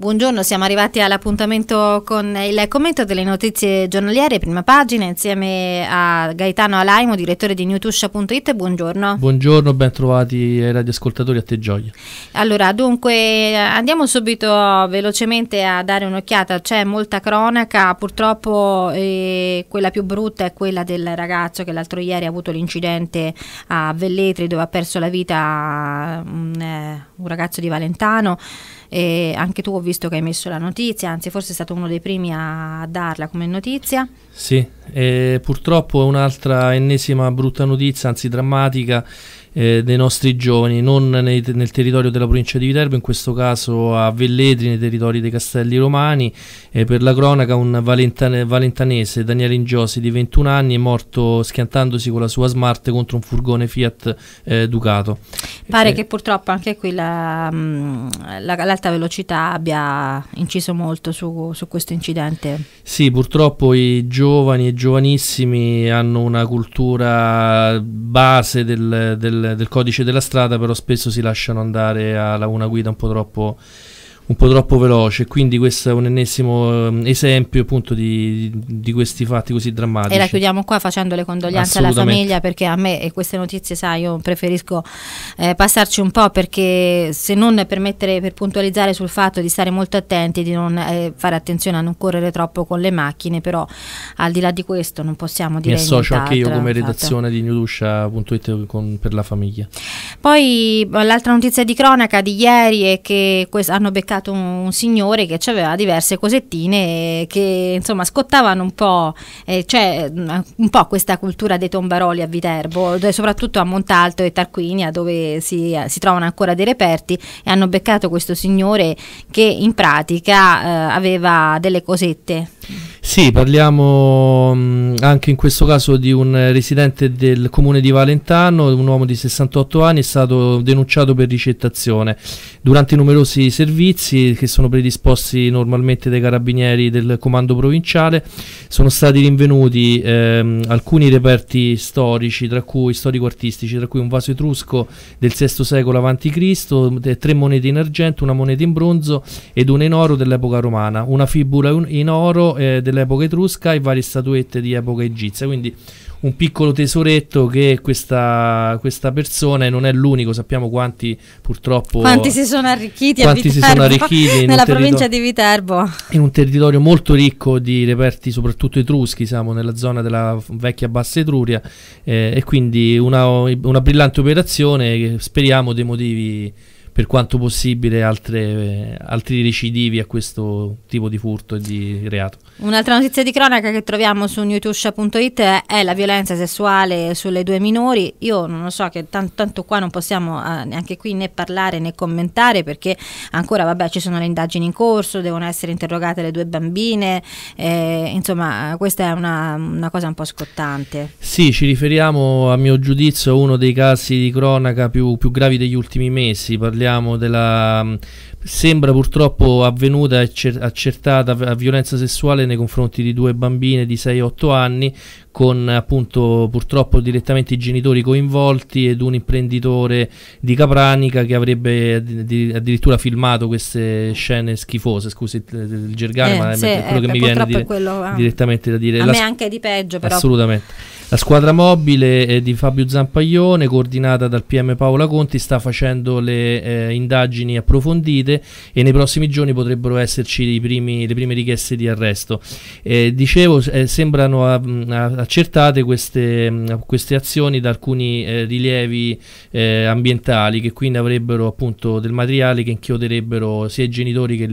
Buongiorno, siamo arrivati all'appuntamento con il commento delle notizie giornaliere, prima pagina, insieme a Gaetano Alaimo, direttore di newtuscia.it. Buongiorno. Buongiorno, ben trovati ai eh, radioascoltatori a Te Gioia. Allora, dunque, andiamo subito velocemente a dare un'occhiata. C'è molta cronaca, purtroppo eh, quella più brutta è quella del ragazzo che l'altro ieri ha avuto l'incidente a Velletri dove ha perso la vita un, mm, eh, un ragazzo di Valentano. E anche tu ho visto che hai messo la notizia, anzi forse è stato uno dei primi a darla come notizia. Sì, eh, purtroppo è un'altra ennesima brutta notizia, anzi drammatica eh, dei nostri giovani, non nei, nel territorio della provincia di Viterbo, in questo caso a Velletri, nei territori dei Castelli Romani. Eh, per la cronaca un valentane, valentanese, Daniele Ingiosi, di 21 anni, è morto schiantandosi con la sua smart contro un furgone Fiat eh, Ducato. Pare eh, che purtroppo anche qui mm, l'alta la, la, velocità abbia inciso molto su, su questo incidente. Sì, purtroppo i giovani e giovanissimi hanno una cultura base del, del del, codice della strada, però spesso si lasciano andare a una guida un po' troppo un po' troppo veloce, quindi questo è un ennesimo ehm, esempio appunto di, di questi fatti così drammatici. E la chiudiamo qua facendo le condoglianze alla famiglia perché a me e queste notizie, sai, io preferisco eh, passarci un po' perché se non per, mettere, per puntualizzare sul fatto di stare molto attenti, di non eh, fare attenzione a non correre troppo con le macchine, però al di là di questo non possiamo dire... Mi associo anche io come esatto. redazione di newduscia.it per la famiglia. Poi l'altra notizia di cronaca di ieri è che hanno beccato stato un signore che aveva diverse cosettine che insomma scottavano un po', eh, cioè, mm, un po' questa cultura dei tombaroli a Viterbo, soprattutto a Montalto e Tarquinia dove si, eh, si trovano ancora dei reperti e hanno beccato questo signore che in pratica eh, aveva delle cosette. Sì, parliamo mm, anche in questo caso di un residente del comune di Valentano, un uomo di 68 anni, è stato denunciato per ricettazione durante i numerosi servizi che sono predisposti normalmente dai carabinieri del comando provinciale. Sono stati rinvenuti ehm, alcuni reperti storici, tra cui storico-artistici, tra cui un vaso etrusco del VI secolo a.C., tre monete in argento, una moneta in bronzo ed una in oro dell'epoca romana, una fibula in oro eh, dell'epoca etrusca e varie statuette di epoca egizia. Quindi un piccolo tesoretto che questa, questa persona e non è l'unico, sappiamo quanti purtroppo... Quanti si sono arricchiti, a Viterbo, sono arricchiti nella provincia di Viterbo. In un territorio molto ricco di reperti, soprattutto etruschi, siamo nella zona della vecchia Bassa Etruria eh, e quindi una, una brillante operazione che speriamo dei motivi per quanto possibile altre, altri recidivi a questo tipo di furto e di reato. Un'altra notizia di cronaca che troviamo su newtusha.it è la violenza sessuale sulle due minori. Io non lo so che tanto, tanto qua non possiamo eh, neanche qui né parlare né commentare perché ancora vabbè ci sono le indagini in corso, devono essere interrogate le due bambine, eh, insomma questa è una, una cosa un po' scottante. Sì, ci riferiamo a mio giudizio a uno dei casi di cronaca più, più gravi degli ultimi mesi, parliamo parliamo della mm, sembra purtroppo avvenuta e accertata violenza sessuale nei confronti di due bambine di 6-8 anni con appunto purtroppo direttamente i genitori coinvolti ed un imprenditore di Capranica che avrebbe addirittura filmato queste scene schifose, scusi il, il gergare, eh, ma sì, è quello eh, che mi viene dire, quello, ah, direttamente da dire. A La me anche di peggio però. Assolutamente. La squadra mobile eh, di Fabio Zampaglione, coordinata dal PM Paola Conti, sta facendo le eh, indagini approfondite e nei prossimi giorni potrebbero esserci primi, le prime richieste di arresto. Eh, dicevo, eh, sembrano mm, a, a, accertate queste, queste, azioni da alcuni eh, rilievi eh, ambientali che quindi avrebbero appunto del materiale che inchioderebbero sia i genitori che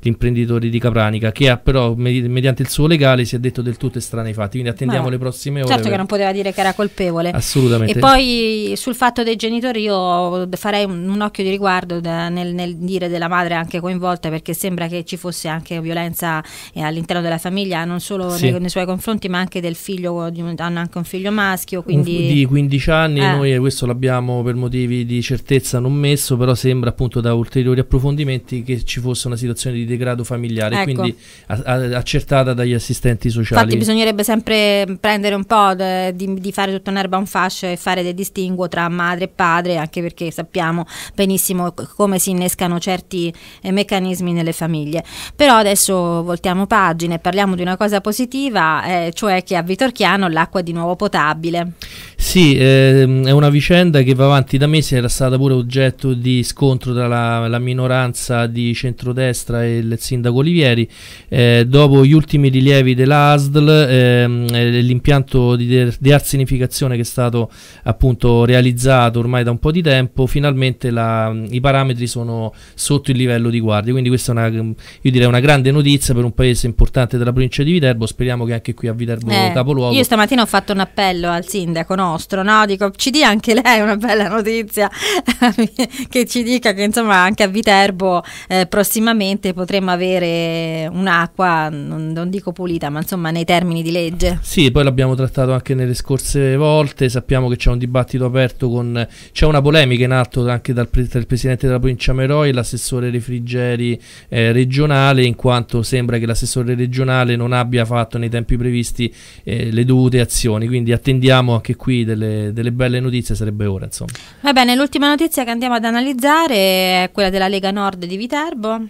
l'imprenditore di Capranica che ha però medi mediante il suo legale si è detto del tutto estranei ai fatti quindi attendiamo Ma, le prossime certo ore certo per... che non poteva dire che era colpevole assolutamente e poi sul fatto dei genitori io farei un, un occhio di riguardo da, nel, nel, dire della madre anche coinvolta perché sembra che ci fosse anche violenza eh, all'interno della famiglia non solo sì. nei, nei suoi confronti ma anche del figlio figlio, hanno anche un figlio maschio. Quindi... Di 15 anni, eh. noi eh, questo l'abbiamo per motivi di certezza non messo, però sembra appunto da ulteriori approfondimenti che ci fosse una situazione di degrado familiare, ecco. quindi a, a, accertata dagli assistenti sociali. Infatti bisognerebbe sempre prendere un po' de, di, di, fare tutta un'erba un fascio e fare del distinguo tra madre e padre, anche perché sappiamo benissimo come si innescano certi eh, meccanismi nelle famiglie. Però adesso voltiamo pagina e parliamo di una cosa positiva, eh, cioè che a Vittorio Torchiano l'acqua di nuovo potabile. Sì, ehm, è una vicenda che va avanti da mesi, era stata pure oggetto di scontro tra la, la minoranza di centrodestra e il sindaco Olivieri. Eh, dopo gli ultimi rilievi dell'ASDL, ehm, l'impianto di dearsinificazione che è stato appunto realizzato ormai da un po' di tempo, finalmente la, i parametri sono sotto il livello di guardia, quindi questa è una, io direi una grande notizia per un paese importante della provincia di Viterbo, speriamo che anche qui a Viterbo eh. Capo capoluogo. Io stamattina ho fatto un appello al sindaco nostro, no? Dico, ci dia anche lei una bella notizia che ci dica che insomma anche a Viterbo eh, prossimamente potremo avere un'acqua, non, non, dico pulita, ma insomma nei termini di legge. Sì, poi l'abbiamo trattato anche nelle scorse volte, sappiamo che c'è un dibattito aperto con... c'è una polemica in atto anche dal, pre dal presidente della provincia Meroi e l'assessore Refrigeri eh, regionale, in quanto sembra che l'assessore regionale non abbia fatto nei tempi previsti eh, le, dovute azioni. Quindi attendiamo anche qui delle, delle belle notizie, sarebbe ora. Insomma. Va bene, l'ultima notizia che andiamo ad analizzare è quella della Lega Nord di Viterbo.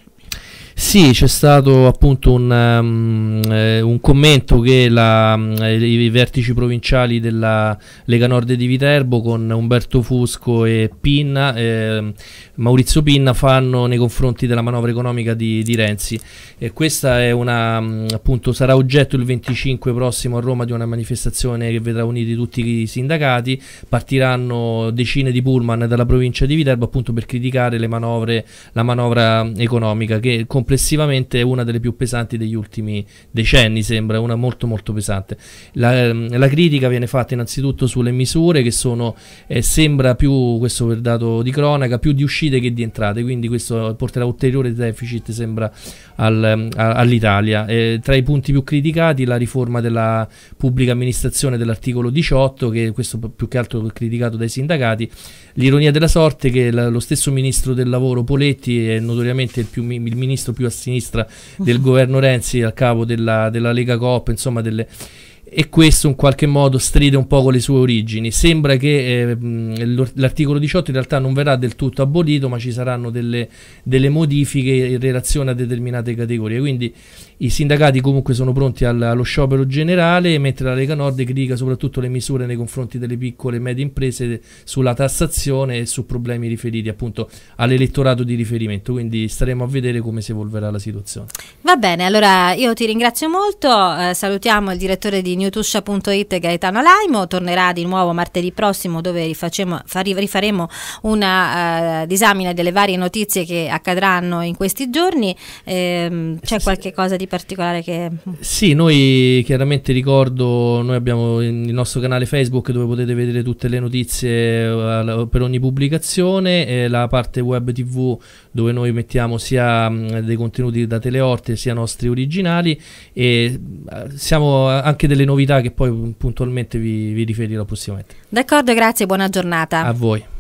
Sì, c'è stato appunto un, um, eh, un commento che la, mm, eh, i vertici provinciali della Lega Nord di Viterbo con Umberto Fusco e Pinna, eh, Maurizio Pinna fanno nei confronti della manovra economica di, di Renzi. E questa una, mm, appunto, sarà oggetto il 25 prossimo a Roma di una manifestazione che vedrà uniti tutti i sindacati, partiranno decine di pullman dalla provincia di Viterbo appunto per criticare manovre, la manovra economica che compl- complessivamente è una delle più pesanti degli ultimi decenni, sembra una molto molto pesante. La, ehm, la critica viene fatta innanzitutto sulle misure che sono, eh, sembra più, questo per dato di cronaca, più di uscite che di entrate, quindi questo porterà ulteriore deficit sembra al, a, all'Italia. Eh, tra i punti più criticati la riforma della pubblica amministrazione dell'articolo 18, che questo più che altro è criticato dai sindacati, l'ironia della sorte che la, lo stesso ministro del lavoro Poletti è notoriamente il, più, il ministro più più a sinistra del mhm. governo Renzi, al capo della, della Lega Coop, insomma delle e questo in qualche modo stride un po' con le sue origini. Sembra che eh, l'articolo 18 in realtà non verrà del tutto abolito, ma ci saranno delle, delle modifiche in relazione a determinate categorie. Quindi i sindacati comunque sono pronti allo sciopero generale, mentre la Lega Nord critica soprattutto le misure nei confronti delle piccole e medie imprese sulla tassazione e su problemi riferiti appunto all'elettorato di riferimento. Quindi staremo a vedere come si evolverà la situazione. Va bene, allora io ti ringrazio molto. Eh, salutiamo il direttore di newtuscia.it Gaetano Laimo. Tornerà di nuovo martedì prossimo dove rifacemo, rifaremo una eh, disamina delle varie notizie che accadranno in questi giorni. Eh, c'è qualche cosa di particolare che... Sì, noi chiaramente ricordo, noi abbiamo il nostro canale Facebook dove potete vedere tutte le notizie eh, per ogni pubblicazione, la parte web tv dove noi mettiamo sia mm, dei contenuti da teleorte sia nostri originali e eh, siamo eh, anche delle novità che poi mm, puntualmente vi, vi riferirò prossimamente. D'accordo, grazie, buona giornata. A voi.